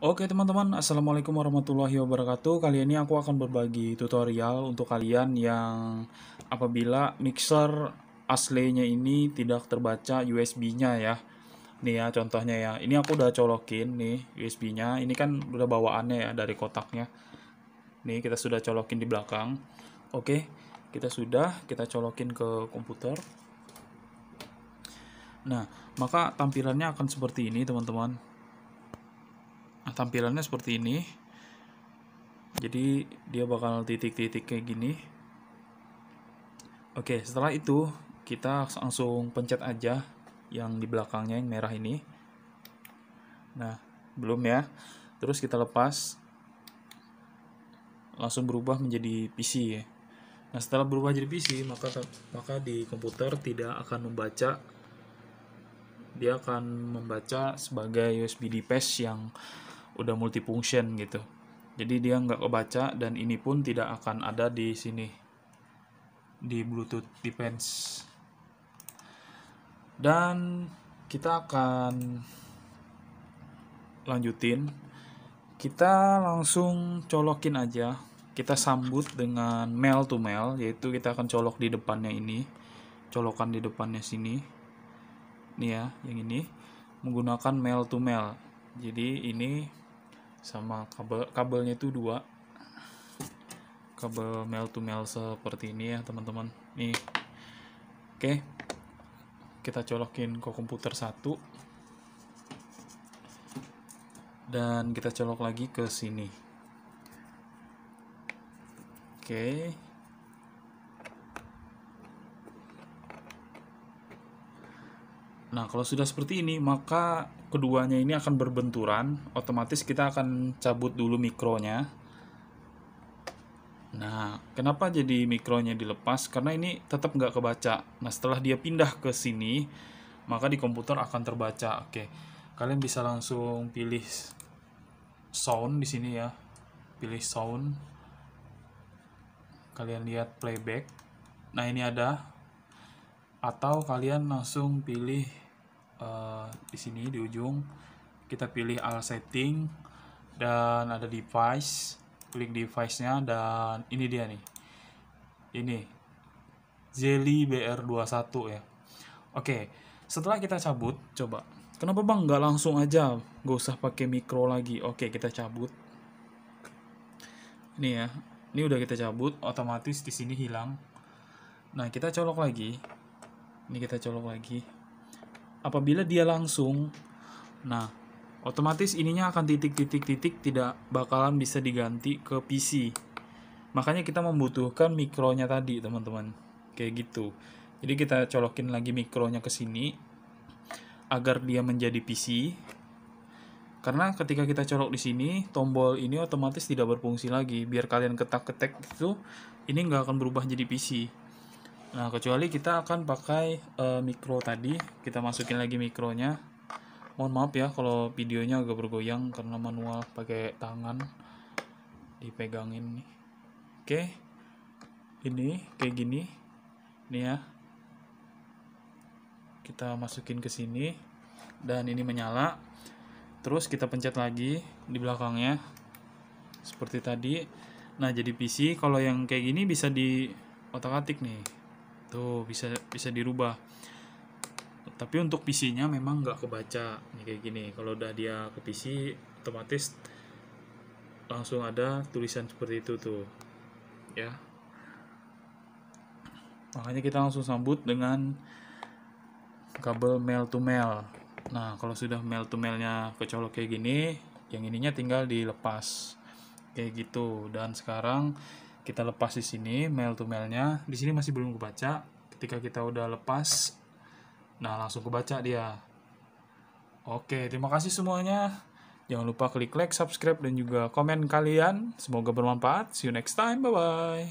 Oke teman-teman, Assalamualaikum warahmatullahi wabarakatuh Kali ini aku akan berbagi tutorial untuk kalian yang apabila mixer aslinya ini tidak terbaca USB-nya ya Nih ya contohnya ya, ini aku udah colokin nih USB-nya Ini kan udah bawaannya ya dari kotaknya Nih kita sudah colokin di belakang Oke, kita sudah, kita colokin ke komputer Nah, maka tampilannya akan seperti ini teman-teman tampilannya seperti ini jadi dia bakal titik-titik kayak gini oke setelah itu kita langsung pencet aja yang di belakangnya yang merah ini nah belum ya terus kita lepas langsung berubah menjadi PC ya nah setelah berubah jadi PC maka maka di komputer tidak akan membaca dia akan membaca sebagai USB device yang udah multifunction gitu. Jadi dia nggak kebaca dan ini pun tidak akan ada di sini di Bluetooth Defense. Dan kita akan lanjutin. Kita langsung colokin aja. Kita sambut dengan mail to mail, yaitu kita akan colok di depannya ini. Colokan di depannya sini. nih ya, yang ini menggunakan mail to mail. Jadi ini sama kabel kabelnya itu dua kabel mel to mel seperti ini ya teman-teman nih oke kita colokin ke komputer satu dan kita colok lagi ke sini oke Nah, kalau sudah seperti ini, maka keduanya ini akan berbenturan. Otomatis kita akan cabut dulu mikronya. Nah, kenapa jadi mikronya dilepas? Karena ini tetap nggak kebaca. Nah, setelah dia pindah ke sini, maka di komputer akan terbaca. Oke, kalian bisa langsung pilih sound di sini ya. Pilih sound. Kalian lihat playback. Nah, ini ada atau kalian langsung pilih uh, di sini di ujung kita pilih all setting dan ada device klik device-nya dan ini dia nih ini Jelly BR21 ya oke setelah kita cabut coba kenapa bang nggak langsung aja gak usah pakai mikro lagi oke kita cabut ini ya ini udah kita cabut otomatis di sini hilang nah kita colok lagi ini kita colok lagi apabila dia langsung nah otomatis ininya akan titik-titik-titik tidak bakalan bisa diganti ke PC makanya kita membutuhkan mikronya tadi teman-teman kayak gitu jadi kita colokin lagi mikronya ke sini agar dia menjadi PC karena ketika kita colok di sini tombol ini otomatis tidak berfungsi lagi biar kalian ketak-ketek itu ini nggak akan berubah jadi PC Nah, kecuali kita akan pakai e, mikro tadi, kita masukin lagi mikronya. Mohon maaf ya kalau videonya agak bergoyang karena manual pakai tangan dipegangin nih. Oke. Ini kayak gini. Ini ya. Kita masukin ke sini dan ini menyala. Terus kita pencet lagi di belakangnya seperti tadi. Nah, jadi PC kalau yang kayak gini bisa di otak-atik nih tuh gitu, bisa bisa dirubah tapi untuk PC-nya memang nggak kebaca nih kayak gini kalau udah dia ke PC otomatis langsung ada tulisan seperti itu tuh ya makanya kita langsung sambut dengan kabel mail to mail nah kalau sudah mail to mailnya kecolok kayak gini yang ininya tinggal dilepas kayak gitu dan sekarang kita lepas di sini mail to mailnya di sini masih belum kebaca ketika kita udah lepas nah langsung kebaca dia oke terima kasih semuanya jangan lupa klik like subscribe dan juga komen kalian semoga bermanfaat see you next time bye bye